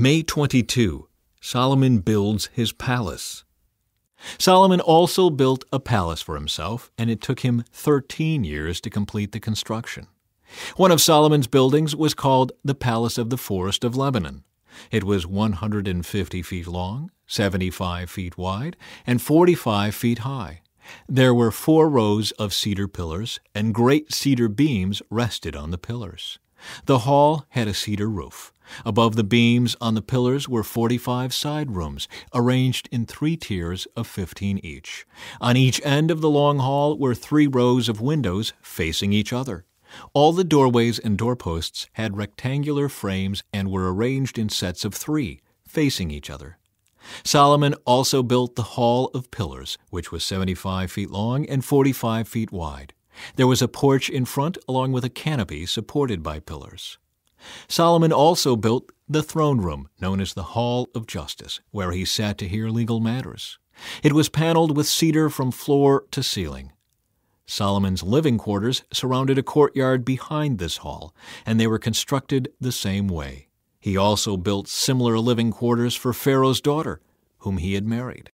May 22, Solomon builds his palace. Solomon also built a palace for himself, and it took him 13 years to complete the construction. One of Solomon's buildings was called the Palace of the Forest of Lebanon. It was 150 feet long, 75 feet wide, and 45 feet high. There were four rows of cedar pillars, and great cedar beams rested on the pillars. The hall had a cedar roof. Above the beams on the pillars were 45 side rooms, arranged in three tiers of 15 each. On each end of the long hall were three rows of windows facing each other. All the doorways and doorposts had rectangular frames and were arranged in sets of three, facing each other. Solomon also built the Hall of Pillars, which was 75 feet long and 45 feet wide. There was a porch in front along with a canopy supported by pillars. Solomon also built the throne room, known as the Hall of Justice, where he sat to hear legal matters. It was paneled with cedar from floor to ceiling. Solomon's living quarters surrounded a courtyard behind this hall, and they were constructed the same way. He also built similar living quarters for Pharaoh's daughter, whom he had married.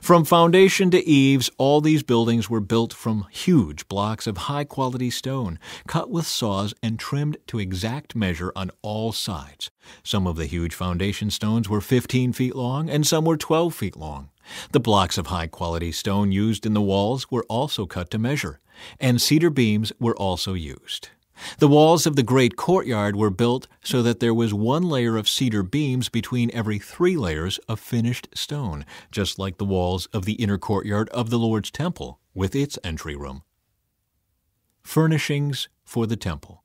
From foundation to eaves, all these buildings were built from huge blocks of high quality stone, cut with saws and trimmed to exact measure on all sides. Some of the huge foundation stones were 15 feet long, and some were 12 feet long. The blocks of high quality stone used in the walls were also cut to measure, and cedar beams were also used. The walls of the great courtyard were built so that there was one layer of cedar beams between every three layers of finished stone, just like the walls of the inner courtyard of the Lord's temple with its entry room. Furnishings for the temple.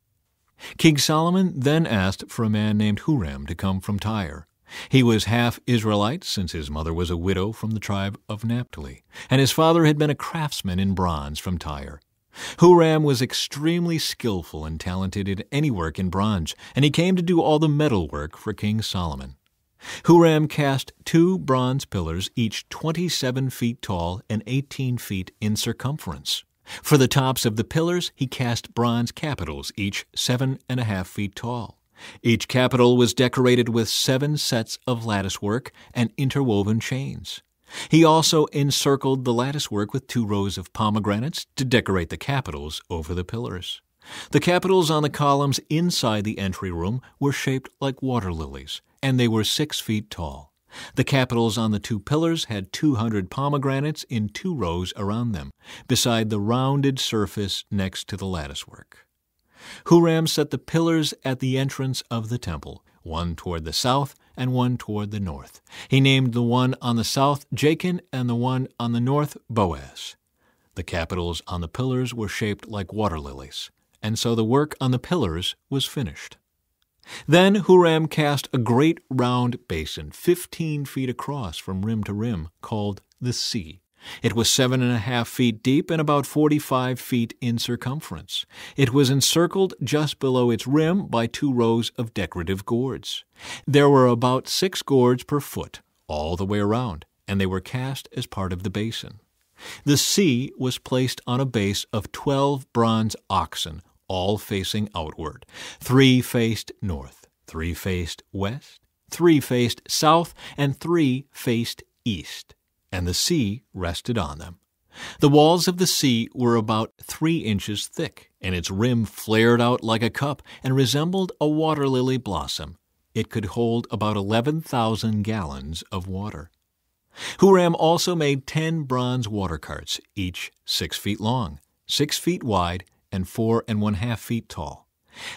King Solomon then asked for a man named Huram to come from Tyre. He was half Israelite, since his mother was a widow from the tribe of Naphtali, and his father had been a craftsman in bronze from Tyre. Huram was extremely skillful and talented at any work in bronze, and he came to do all the metal work for King Solomon. Huram cast two bronze pillars, each 27 feet tall and 18 feet in circumference. For the tops of the pillars, he cast bronze capitals, each seven and a half feet tall. Each capital was decorated with seven sets of latticework and interwoven chains. He also encircled the latticework with two rows of pomegranates to decorate the capitals over the pillars. The capitals on the columns inside the entry room were shaped like water lilies, and they were six feet tall. The capitals on the two pillars had 200 pomegranates in two rows around them, beside the rounded surface next to the latticework. Huram set the pillars at the entrance of the temple, one toward the south and one toward the north. He named the one on the south Jachin and the one on the north Boaz. The capitals on the pillars were shaped like water lilies, and so the work on the pillars was finished. Then Huram cast a great round basin, fifteen feet across from rim to rim, called the Sea. It was seven and a half feet deep and about 45 feet in circumference. It was encircled just below its rim by two rows of decorative gourds. There were about six gourds per foot all the way around, and they were cast as part of the basin. The sea was placed on a base of 12 bronze oxen, all facing outward. Three faced north, three faced west, three faced south, and three faced east and the sea rested on them. The walls of the sea were about three inches thick, and its rim flared out like a cup and resembled a water lily blossom. It could hold about 11,000 gallons of water. Huram also made 10 bronze water carts, each 6 feet long, 6 feet wide, and 4 and 1 half feet tall.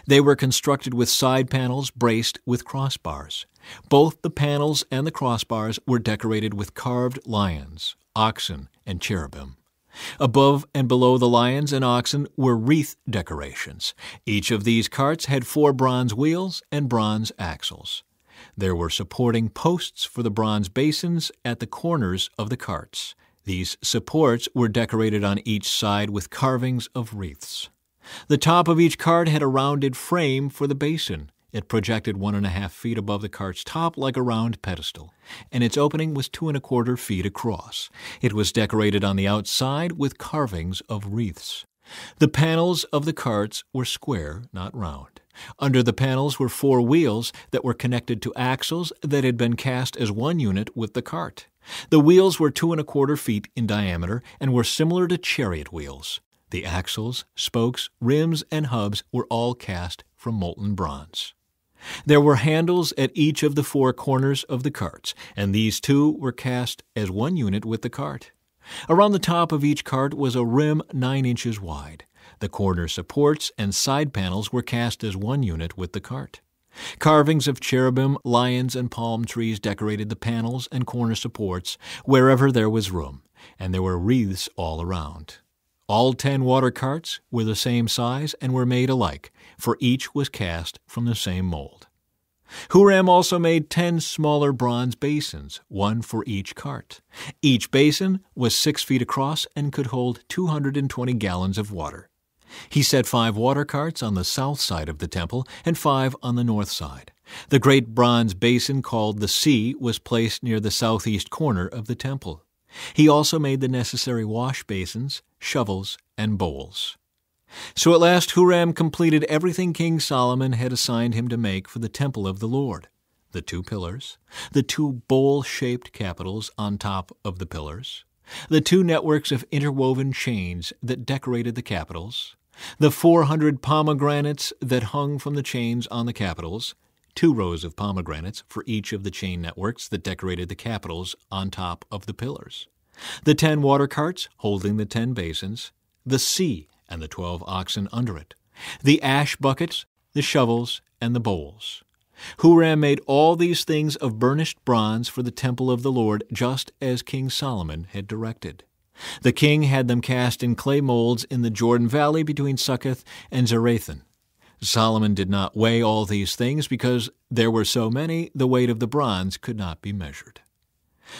They were constructed with side panels braced with crossbars. Both the panels and the crossbars were decorated with carved lions, oxen, and cherubim. Above and below the lions and oxen were wreath decorations. Each of these carts had four bronze wheels and bronze axles. There were supporting posts for the bronze basins at the corners of the carts. These supports were decorated on each side with carvings of wreaths. The top of each cart had a rounded frame for the basin. It projected one and a half feet above the cart's top like a round pedestal, and its opening was two and a quarter feet across. It was decorated on the outside with carvings of wreaths. The panels of the carts were square, not round. Under the panels were four wheels that were connected to axles that had been cast as one unit with the cart. The wheels were two and a quarter feet in diameter and were similar to chariot wheels. The axles, spokes, rims, and hubs were all cast from molten bronze. There were handles at each of the four corners of the carts, and these two were cast as one unit with the cart. Around the top of each cart was a rim nine inches wide. The corner supports and side panels were cast as one unit with the cart. Carvings of cherubim, lions, and palm trees decorated the panels and corner supports wherever there was room, and there were wreaths all around. All ten water carts were the same size and were made alike, for each was cast from the same mold. Huram also made ten smaller bronze basins, one for each cart. Each basin was six feet across and could hold 220 gallons of water. He set five water carts on the south side of the temple and five on the north side. The great bronze basin called the Sea was placed near the southeast corner of the temple. He also made the necessary wash basins, shovels, and bowls. So at last Huram completed everything King Solomon had assigned him to make for the temple of the Lord the two pillars, the two bowl shaped capitals on top of the pillars, the two networks of interwoven chains that decorated the capitals, the 400 pomegranates that hung from the chains on the capitals, two rows of pomegranates for each of the chain networks that decorated the capitals on top of the pillars, the ten water carts holding the ten basins, the sea and the twelve oxen under it, the ash buckets, the shovels, and the bowls. Huram made all these things of burnished bronze for the temple of the Lord, just as King Solomon had directed. The king had them cast in clay molds in the Jordan Valley between Succoth and Zarethan. Solomon did not weigh all these things because there were so many, the weight of the bronze could not be measured.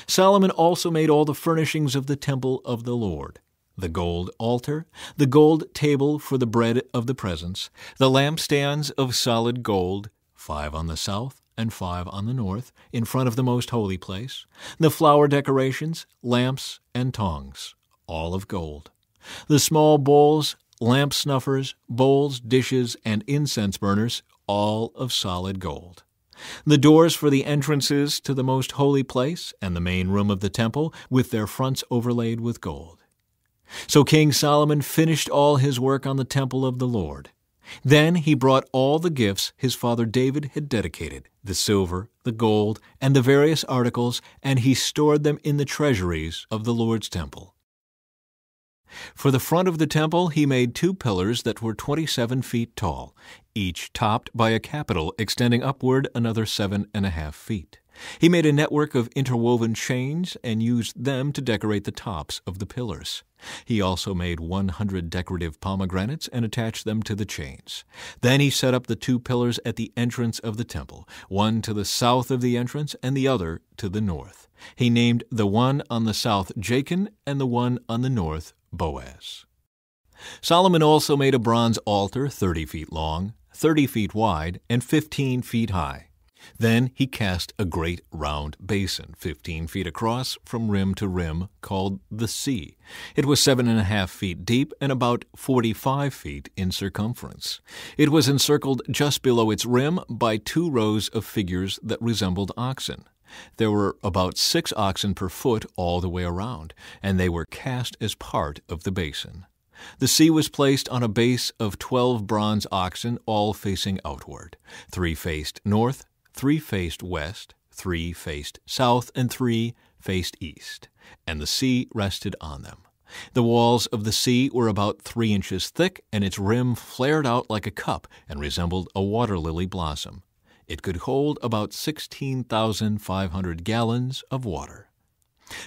Solomon also made all the furnishings of the temple of the Lord the gold altar, the gold table for the bread of the presence, the lampstands of solid gold, five on the south and five on the north, in front of the most holy place, the flower decorations, lamps, and tongs, all of gold. The small bowls lamp snuffers, bowls, dishes, and incense burners, all of solid gold. The doors for the entrances to the most holy place and the main room of the temple, with their fronts overlaid with gold. So King Solomon finished all his work on the temple of the Lord. Then he brought all the gifts his father David had dedicated the silver, the gold, and the various articles, and he stored them in the treasuries of the Lord's temple. For the front of the temple, he made two pillars that were 27 feet tall, each topped by a capital extending upward another seven and a half feet. He made a network of interwoven chains and used them to decorate the tops of the pillars. He also made 100 decorative pomegranates and attached them to the chains. Then he set up the two pillars at the entrance of the temple, one to the south of the entrance and the other to the north. He named the one on the south Jachin and the one on the north Boaz. Solomon also made a bronze altar 30 feet long, 30 feet wide, and 15 feet high. Then he cast a great round basin, fifteen feet across from rim to rim, called the sea. It was seven and a half feet deep and about forty five feet in circumference. It was encircled just below its rim by two rows of figures that resembled oxen. There were about six oxen per foot all the way around, and they were cast as part of the basin. The sea was placed on a base of twelve bronze oxen, all facing outward. Three faced north, three faced west, three faced south, and three faced east, and the sea rested on them. The walls of the sea were about three inches thick, and its rim flared out like a cup and resembled a water lily blossom. It could hold about 16,500 gallons of water.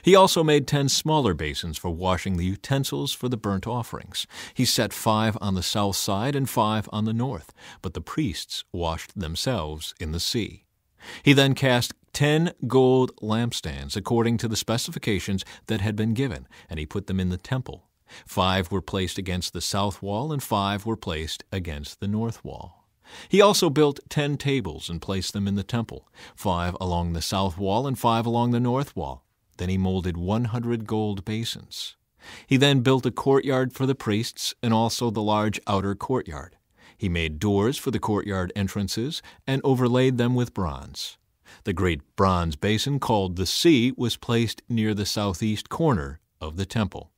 He also made ten smaller basins for washing the utensils for the burnt offerings. He set five on the south side and five on the north, but the priests washed themselves in the sea. He then cast ten gold lampstands according to the specifications that had been given, and he put them in the temple. Five were placed against the south wall, and five were placed against the north wall. He also built ten tables and placed them in the temple, five along the south wall and five along the north wall, then he molded 100 gold basins. He then built a courtyard for the priests and also the large outer courtyard. He made doors for the courtyard entrances and overlaid them with bronze. The great bronze basin called the Sea was placed near the southeast corner of the temple.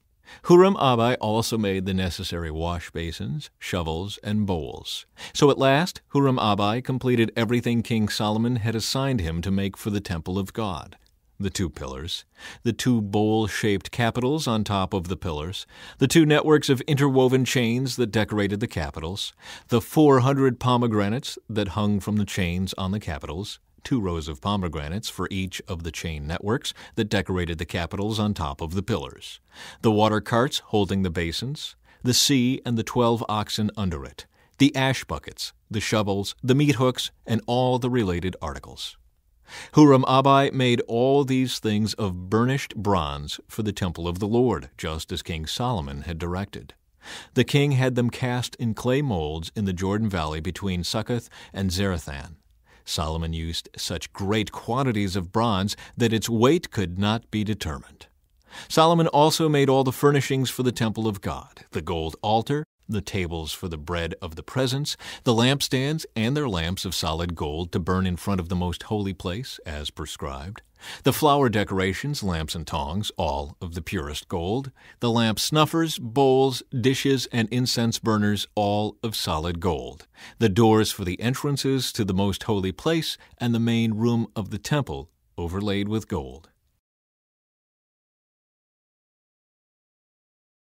Huram Abai also made the necessary wash basins, shovels, and bowls. So at last, Huram Abai completed everything King Solomon had assigned him to make for the temple of God the two pillars, the two bowl-shaped capitals on top of the pillars, the two networks of interwoven chains that decorated the capitals, the 400 pomegranates that hung from the chains on the capitals, two rows of pomegranates for each of the chain networks that decorated the capitals on top of the pillars, the water carts holding the basins, the sea and the 12 oxen under it, the ash buckets, the shovels, the meat hooks, and all the related articles. Huram Abi made all these things of burnished bronze for the temple of the Lord, just as King Solomon had directed. The king had them cast in clay molds in the Jordan Valley between Succoth and Zarathan. Solomon used such great quantities of bronze that its weight could not be determined. Solomon also made all the furnishings for the temple of God the gold altar, the tables for the bread of the presence, the lampstands and their lamps of solid gold to burn in front of the most holy place, as prescribed, the flower decorations, lamps and tongs, all of the purest gold, the lamp snuffers, bowls, dishes, and incense burners, all of solid gold, the doors for the entrances to the most holy place and the main room of the temple, overlaid with gold